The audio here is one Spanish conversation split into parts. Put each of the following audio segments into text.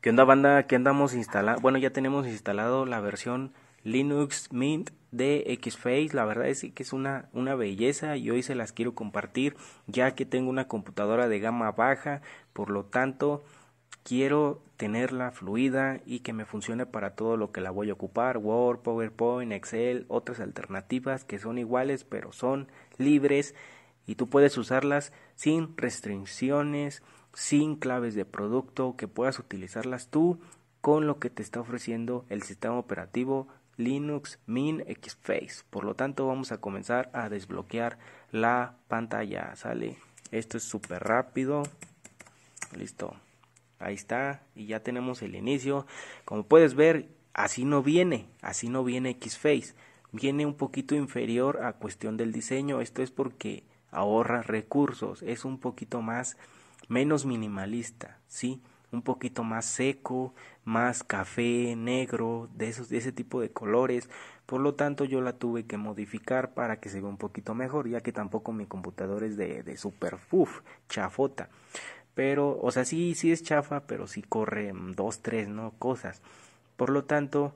¿Qué onda banda? ¿Qué andamos instalando? Bueno, ya tenemos instalado la versión Linux Mint de Xface. La verdad es que es una, una belleza y hoy se las quiero compartir ya que tengo una computadora de gama baja. Por lo tanto, quiero tenerla fluida y que me funcione para todo lo que la voy a ocupar, Word, PowerPoint, Excel, otras alternativas que son iguales pero son libres y tú puedes usarlas sin restricciones sin claves de producto, que puedas utilizarlas tú con lo que te está ofreciendo el sistema operativo Linux Mint Xface. Por lo tanto, vamos a comenzar a desbloquear la pantalla. Sale. Esto es súper rápido. Listo. Ahí está. Y ya tenemos el inicio. Como puedes ver, así no viene. Así no viene Xface. Viene un poquito inferior a cuestión del diseño. Esto es porque ahorra recursos. Es un poquito más menos minimalista, ¿sí? Un poquito más seco, más café, negro, de, esos, de ese tipo de colores. Por lo tanto, yo la tuve que modificar para que se vea un poquito mejor, ya que tampoco mi computador es de, de super fuf, chafota. Pero, o sea, sí, sí es chafa, pero sí corre mm, dos, tres, ¿no? Cosas. Por lo tanto,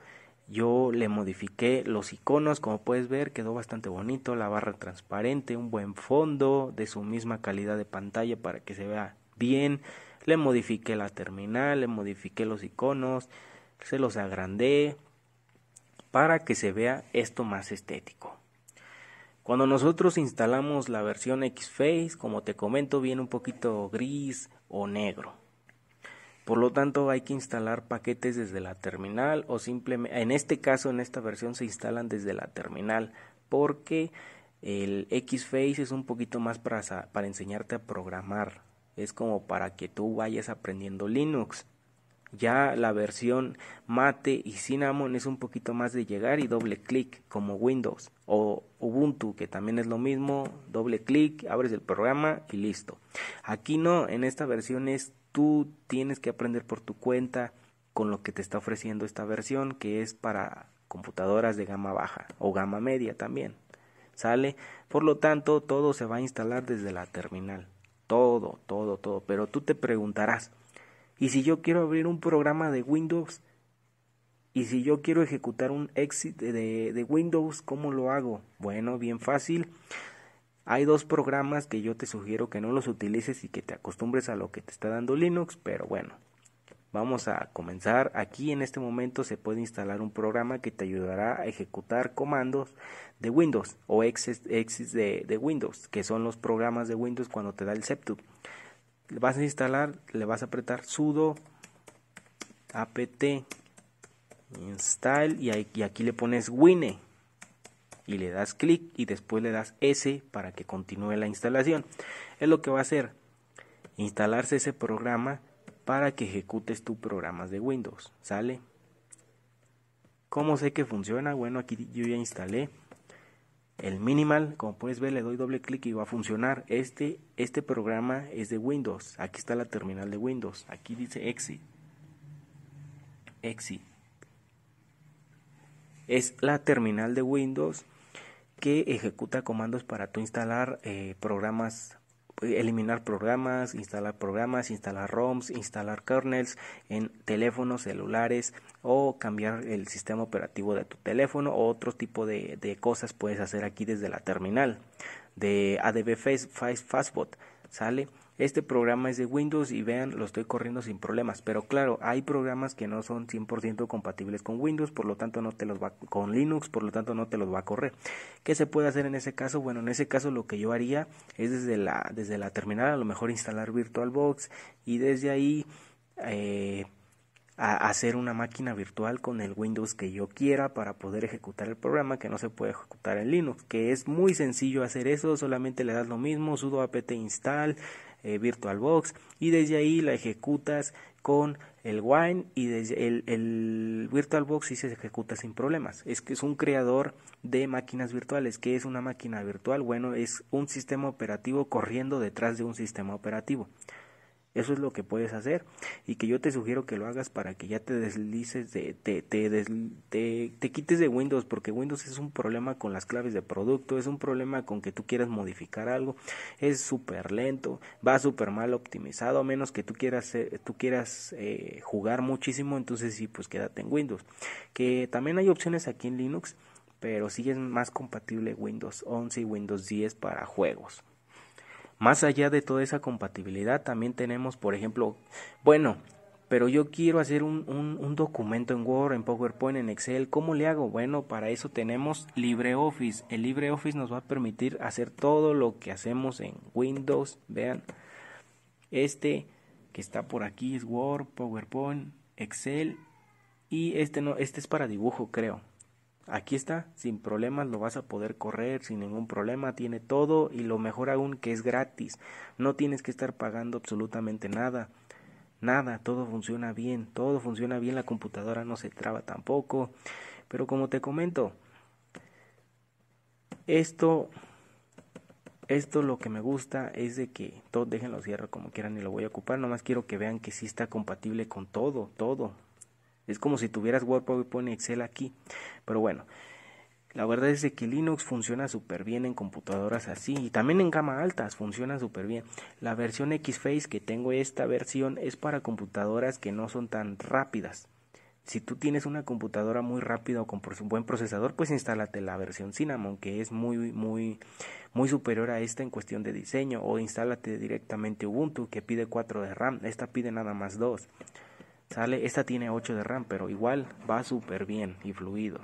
yo le modifiqué los iconos, como puedes ver, quedó bastante bonito, la barra transparente, un buen fondo de su misma calidad de pantalla para que se vea bien. Le modifiqué la terminal, le modifiqué los iconos, se los agrandé para que se vea esto más estético. Cuando nosotros instalamos la versión X-Face, como te comento, viene un poquito gris o negro. Por lo tanto, hay que instalar paquetes desde la terminal o simplemente, en este caso, en esta versión se instalan desde la terminal porque el Xface es un poquito más para, para enseñarte a programar. Es como para que tú vayas aprendiendo Linux. Ya la versión Mate y Cinnamon es un poquito más de llegar y doble clic como Windows o Ubuntu que también es lo mismo, doble clic, abres el programa y listo. Aquí no, en esta versión es tú tienes que aprender por tu cuenta con lo que te está ofreciendo esta versión que es para computadoras de gama baja o gama media también. ¿Sale? Por lo tanto, todo se va a instalar desde la terminal. Todo, todo, todo. Pero tú te preguntarás, ¿y si yo quiero abrir un programa de Windows? ¿Y si yo quiero ejecutar un exit de, de Windows, cómo lo hago? Bueno, bien fácil. Hay dos programas que yo te sugiero que no los utilices y que te acostumbres a lo que te está dando Linux, pero bueno, vamos a comenzar. Aquí en este momento se puede instalar un programa que te ayudará a ejecutar comandos de Windows o exes de, Windows, que son los programas de Windows cuando te da el Le Vas a instalar, le vas a apretar sudo apt install y, aquí le pones wine y le das clic y después le das S para que continúe la instalación. Es lo que va a hacer instalarse ese programa para que ejecutes tus programas de Windows. ¿Sale? ¿Cómo sé que funciona? Bueno, aquí yo ya instalé el minimal. Como puedes ver, le doy doble clic y va a funcionar. Este, este programa es de Windows. Aquí está la terminal de Windows. Aquí dice Exit. Exit. Es la terminal de Windows que ejecuta comandos para tu instalar eh, programas eh, eliminar programas, instalar programas, instalar ROMs, instalar kernels en teléfonos celulares o cambiar el sistema operativo de tu teléfono o otro tipo de, cosas puedes hacer aquí desde la terminal de ADB Fastbot, ¿sale? este programa es de Windows y vean, lo estoy corriendo sin problemas. Pero claro, hay programas que no son 100% compatibles con Windows, por lo tanto no te los va con Linux, por lo tanto no te los va a correr. ¿Qué se puede hacer en ese caso? Bueno, en ese caso lo que yo haría es desde la desde la terminal a lo mejor instalar VirtualBox y desde ahí eh, hacer una máquina virtual con el Windows que yo quiera para poder ejecutar el programa que no se puede ejecutar en Linux, que es muy sencillo hacer eso, solamente le das lo mismo, sudo apt install, eh, VirtualBox y desde ahí la ejecutas con el Wine y desde el, el VirtualBox sí se ejecuta sin problemas. Es que es un creador de máquinas virtuales. ¿Qué es una máquina virtual? Bueno, es un sistema operativo corriendo detrás de un sistema operativo. Eso es lo que puedes hacer y que yo te sugiero que lo hagas para que ya te deslices de, te, te, te, quites de Windows porque Windows es un problema con las claves de producto, es un problema con que tú quieras modificar algo, es súper lento, va súper mal optimizado a menos que tú quieras, eh, tú quieras eh, jugar muchísimo, entonces sí, pues quédate en Windows. Que también hay opciones aquí en Linux, pero sí es más compatible Windows 11 y Windows 10 para juegos. Más allá de toda esa compatibilidad, también tenemos, por ejemplo, bueno, pero yo quiero hacer un, documento en Word, en PowerPoint, en Excel, ¿cómo le hago? Bueno, para eso tenemos LibreOffice. El LibreOffice nos va a permitir hacer todo lo que hacemos en Windows. Vean, este que está por aquí es Word, PowerPoint, Excel y este no, este es para dibujo, creo. Aquí está, sin problemas lo vas a poder correr, sin ningún problema, tiene todo y lo mejor aún que es gratis. No tienes que estar pagando absolutamente nada. Nada, todo funciona bien, todo funciona bien, la computadora no se traba tampoco. Pero como te comento, esto esto lo que me gusta es de que todo déjenlo cierro como quieran y lo voy a ocupar, nomás quiero que vean que sí está compatible con todo, todo, es como si tuvieras Word, PowerPoint y Excel aquí. Pero bueno, la verdad es que Linux funciona súper bien en computadoras así y también en gama altas funciona súper bien. La versión X-Face que tengo esta versión es para computadoras que no son tan rápidas. Si tú tienes una computadora muy rápida o con un buen procesador, pues instálate la versión Cinnamon, que es muy, muy, muy superior a esta en cuestión de diseño, o instálate directamente Ubuntu, que pide 4 de RAM, esta pide nada más 2. Sale, esta tiene 8 de RAM, pero igual va súper bien y fluido.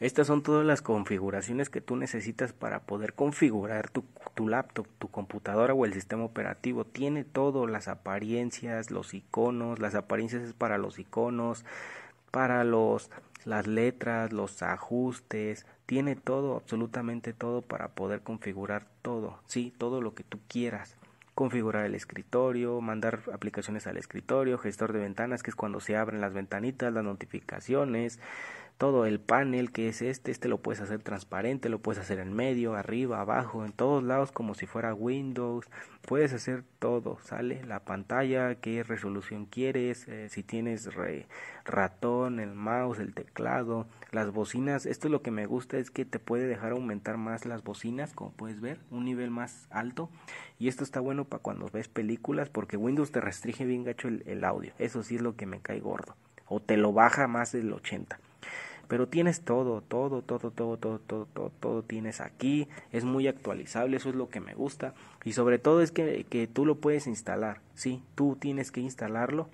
Estas son todas las configuraciones que tú necesitas para poder configurar tu, laptop, tu computadora o el sistema operativo. Tiene todo, las apariencias, los iconos, las apariencias es para los iconos, para los, las letras, los ajustes. Tiene todo, absolutamente todo para poder configurar todo, sí, todo lo que tú quieras configurar el escritorio, mandar aplicaciones al escritorio, gestor de ventanas, que es cuando se abren las ventanitas, las notificaciones, todo el panel que es este, este lo puedes hacer transparente, lo puedes hacer en medio, arriba, abajo, en todos lados como si fuera Windows, puedes hacer todo, sale la pantalla, qué resolución quieres, eh, si tienes ratón, el mouse, el teclado, las bocinas, esto es lo que me gusta, es que te puede dejar aumentar más las bocinas, como puedes ver, un nivel más alto. Y esto está bueno para cuando ves películas, porque Windows te restringe bien gacho el, audio. Eso sí es lo que me cae gordo. O te lo baja más del 80 pero tienes todo, todo, todo, todo, todo, todo, todo, todo tienes aquí, es muy actualizable, eso es lo que me gusta y sobre todo es que, que, tú lo puedes instalar, sí, tú tienes que instalarlo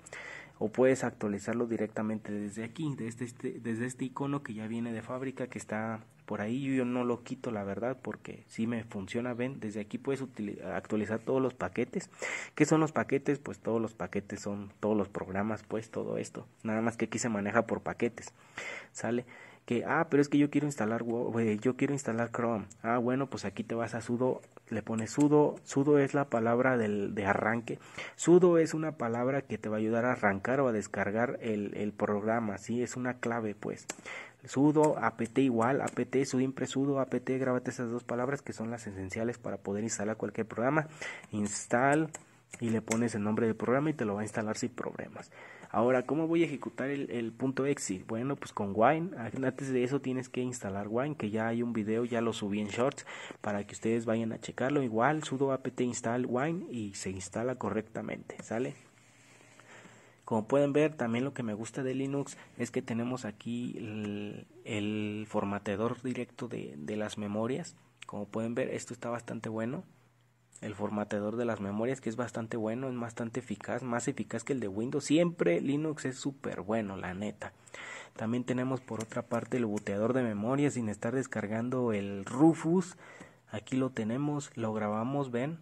o puedes actualizarlo directamente desde aquí, desde este, este, desde este icono que ya viene de fábrica que está por ahí. Yo no lo quito, la verdad, porque si sí me funciona. Ven, desde aquí puedes actualizar todos los paquetes. ¿Qué son los paquetes? Pues todos los paquetes son todos los programas, pues todo esto. Nada más que aquí se maneja por paquetes. ¿Sale? que, ah, pero es que yo quiero instalar, yo quiero instalar Chrome. Ah, bueno, pues aquí te vas a sudo, le pones sudo, sudo es la palabra del, de arranque. Sudo es una palabra que te va a ayudar a arrancar o a descargar el, el programa, ¿sí? Es una clave, pues sudo, apt igual, apt, siempre sudo, apt, grábate esas dos palabras que son las esenciales para poder instalar cualquier programa. Install y le pones el nombre del programa y te lo va a instalar sin problemas. Ahora, ¿cómo voy a ejecutar el, punto .exe? Bueno, pues con Wine. Antes de eso tienes que instalar Wine, que ya hay un video, ya lo subí en Shorts, para que ustedes vayan a checarlo. Igual, sudo apt install Wine y se instala correctamente, ¿sale? Como pueden ver, también lo que me gusta de Linux es que tenemos aquí el, formateador directo de, de las memorias. Como pueden ver, esto está bastante bueno el formateador de las memorias que es bastante bueno, es bastante eficaz, más eficaz que el de Windows. Siempre Linux es súper bueno, la neta. También tenemos por otra parte el boteador de memoria sin estar descargando el Rufus. Aquí lo tenemos, lo grabamos, ven.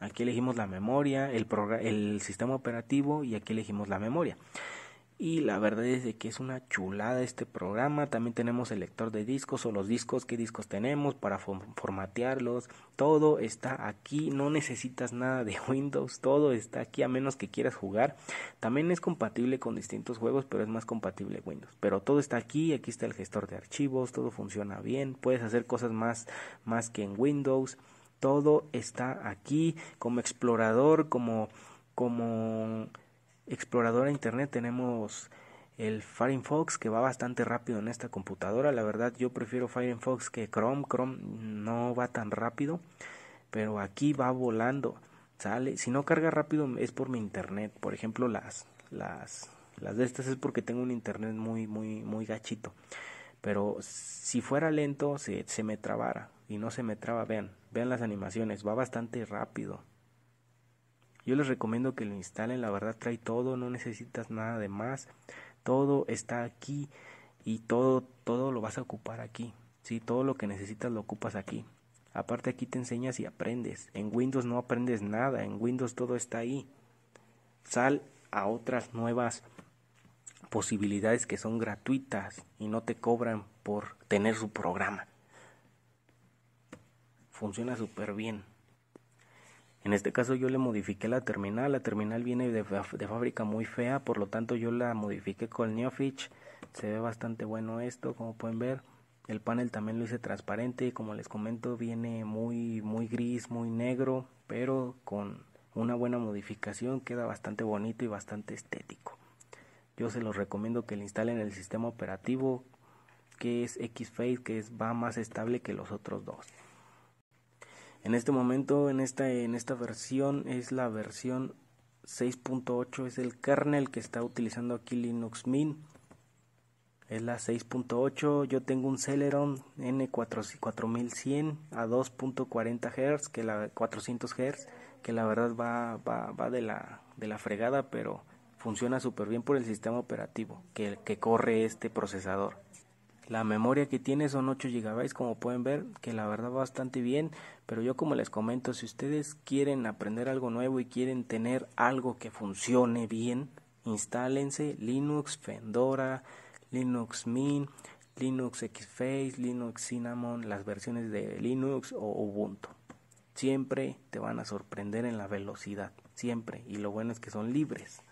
Aquí elegimos la memoria, el, el sistema operativo y aquí elegimos la memoria. Y la verdad es que es una chulada este programa. También tenemos el lector de discos o los discos, qué discos tenemos para formatearlos. Todo está aquí, no necesitas nada de Windows, todo está aquí a menos que quieras jugar. También es compatible con distintos juegos, pero es más compatible Windows. Pero todo está aquí, aquí está el gestor de archivos, todo funciona bien, puedes hacer cosas más, más que en Windows. Todo está aquí como explorador, como como explorador internet tenemos el Firefox que va bastante rápido en esta computadora. La verdad yo prefiero Firefox que Chrome. Chrome no va tan rápido, pero aquí va volando. Sale, si no carga rápido es por mi internet. Por ejemplo, las las las de estas es porque tengo un internet muy muy muy gachito. Pero si fuera lento se, se me trabara y no se me traba, vean, vean las animaciones, va bastante rápido. Yo les recomiendo que lo instalen, la verdad trae todo, no necesitas nada de más. Todo está aquí y todo todo lo vas a ocupar aquí. si todo lo que necesitas lo ocupas aquí. Aparte aquí te enseñas y aprendes. En Windows no aprendes nada, en Windows todo está ahí. Sal a otras nuevas posibilidades que son gratuitas y no te cobran por tener su programa. Funciona súper bien. En este caso yo le modifiqué la terminal, la terminal viene de, fábrica muy fea, por lo tanto yo la modifiqué con Neofitch, se ve bastante bueno esto, como pueden ver. El panel también lo hice transparente, y como les comento viene muy muy gris, muy negro, pero con una buena modificación queda bastante bonito y bastante estético. Yo se los recomiendo que le instalen el sistema operativo que es Xface, que es, va más estable que los otros dos. En este momento, en esta, en esta versión, es la versión 6.8, es el kernel que está utilizando aquí Linux Mint. Es la 6.8, yo tengo un Celeron N4100 a 2.40 Hz, que la 400 Hz, que la verdad va, va, va de, la, de la fregada, pero funciona súper bien por el sistema operativo que, que corre este procesador. La memoria que tiene son 8 GB, como pueden ver, que la verdad bastante bien, pero yo como les comento, si ustedes quieren aprender algo nuevo y quieren tener algo que funcione bien, instálense Linux, Fedora, Linux Mint, Linux Xface, Linux Cinnamon, las versiones de Linux o Ubuntu. Siempre te van a sorprender en la velocidad, siempre, y lo bueno es que son libres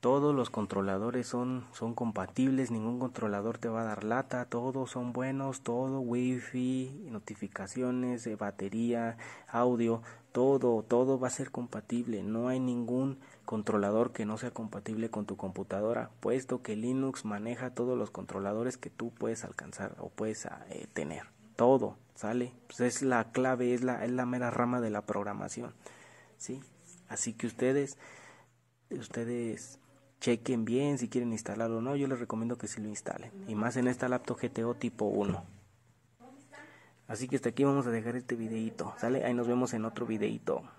todos los controladores son, son compatibles, ningún controlador te va a dar lata, todos son buenos, todo, wifi, notificaciones, eh, batería, audio, todo, todo va a ser compatible, no hay ningún controlador que no sea compatible con tu computadora, puesto que Linux maneja todos los controladores que tú puedes alcanzar o puedes ah, eh, tener, todo, ¿sale? Pues es la clave, es la, es la mera rama de la programación, ¿sí? Así que ustedes, ustedes chequen bien si quieren instalarlo o no. Yo les recomiendo que sí lo instalen. Y más en esta laptop GTO tipo 1. Así que hasta aquí vamos a dejar este videito. ¿Sale? Ahí nos vemos en otro videito.